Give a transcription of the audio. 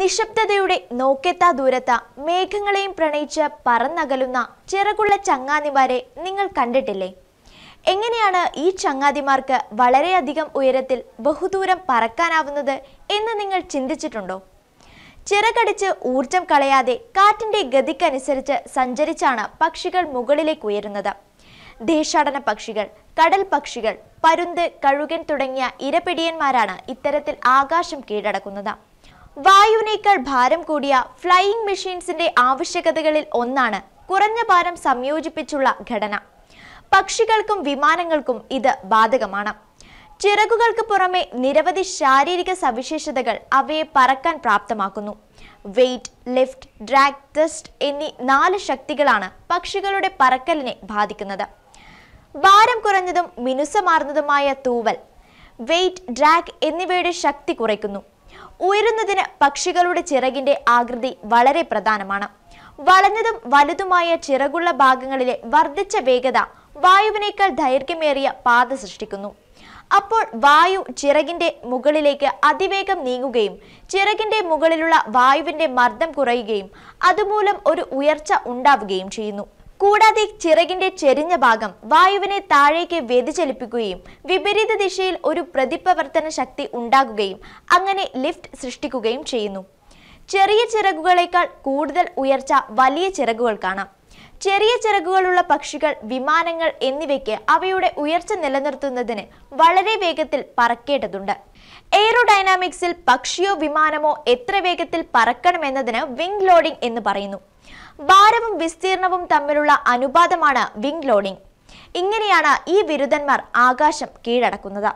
നിശബ്ദതയുടെ നോക്കെത്താ ദൂരത്ത മേഘങ്ങളെയും പ്രണയിച്ച് പറന്നകലുന്ന ചിറകുള്ള ചങ്ങാതിമാരെ നിങ്ങൾ കണ്ടിട്ടില്ലേ എങ്ങനെയാണ് ഈ ചങ്ങാതിമാർക്ക് വളരെയധികം ഉയരത്തിൽ ബഹുദൂരം പറക്കാനാവുന്നത് എന്ന് നിങ്ങൾ ചിന്തിച്ചിട്ടുണ്ടോ ചിറകടിച്ച് ഊർജം കളയാതെ കാറ്റിൻ്റെ ഗതിക്കനുസരിച്ച് സഞ്ചരിച്ചാണ് പക്ഷികൾ മുകളിലേക്ക് ഉയരുന്നത് ദേശാടന പക്ഷികൾ കടൽ പക്ഷികൾ പരുന്ത് കഴുകൻ തുടങ്ങിയ ഇരപിടിയന്മാരാണ് ഇത്തരത്തിൽ ആകാശം കീഴടക്കുന്നത് വായുവിനേക്കാൾ ഭാരം കൂടിയ ഫ്ലൈയിംഗ് മെഷീൻസിന്റെ ആവശ്യകതകളിൽ ഒന്നാണ് കുറഞ്ഞ ഭാരം സംയോജിപ്പിച്ചുള്ള ഘടന പക്ഷികൾക്കും വിമാനങ്ങൾക്കും ഇത് ബാധകമാണ് ചിറകുകൾക്ക് പുറമെ നിരവധി ശാരീരിക സവിശേഷതകൾ അവയെ പറക്കാൻ പ്രാപ്തമാക്കുന്നു വെയിറ്റ് ലിഫ്റ്റ് ഡ്രാഗ് ടെസ്റ്റ് എന്നീ നാല് ശക്തികളാണ് പക്ഷികളുടെ പറക്കലിനെ ബാധിക്കുന്നത് ഭാരം കുറഞ്ഞതും മിനുസമാർന്നതുമായ തൂവൽ വെയിറ്റ് ഡ്രാഗ് എന്നിവയുടെ ശക്തി കുറയ്ക്കുന്നു ഉയരുന്നതിന് പക്ഷികളുടെ ചിറകിന്റെ ആകൃതി വളരെ പ്രധാനമാണ് വളഞ്ഞതും വലുതുമായ ചിറകുള്ള ഭാഗങ്ങളിലെ വർദ്ധിച്ച വേഗത വായുവിനേക്കാൾ ദൈർഘ്യമേറിയ പാത സൃഷ്ടിക്കുന്നു അപ്പോൾ വായു ചിറകിന്റെ മുകളിലേക്ക് അതിവേഗം നീങ്ങുകയും ചിറകിന്റെ മുകളിലുള്ള വായുവിന്റെ മർദ്ദം കുറയുകയും അതുമൂലം ഒരു ഉയർച്ച ഉണ്ടാവുകയും ചെയ്യുന്നു കൂടാതെ ചിറകിന്റെ ചെരിഞ്ഞ ഭാഗം വായുവിനെ താഴേക്ക് വ്യതിചലിപ്പിക്കുകയും വിപരീത ദിശയിൽ ഒരു പ്രതിപ്രവർത്തന ശക്തി ഉണ്ടാകുകയും അങ്ങനെ ലിഫ്റ്റ് സൃഷ്ടിക്കുകയും ചെയ്യുന്നു ചെറിയ ചിറകുകളേക്കാൾ കൂടുതൽ ഉയർച്ച വലിയ ചിറകുകൾ കാണാം ചെറിയ ചിറകുകളുള്ള പക്ഷികൾ വിമാനങ്ങൾ എന്നിവയ്ക്ക് അവയുടെ ഉയർച്ച നിലനിർത്തുന്നതിന് വളരെ വേഗത്തിൽ പറക്കേണ്ടതുണ്ട് എയറോഡൈനാമിക്സിൽ പക്ഷിയോ വിമാനമോ എത്ര വേഗത്തിൽ പറക്കണമെന്നതിന് വിംഗ് ലോഡിംഗ് എന്ന് പറയുന്നു ഭാരവും വിസ്തീർണവും തമ്മിലുള്ള അനുപാതമാണ് വിംഗ് ലോഡിംഗ് ഇങ്ങനെയാണ് ഈ ബിരുദന്മാർ ആകാശം കീഴടക്കുന്നത്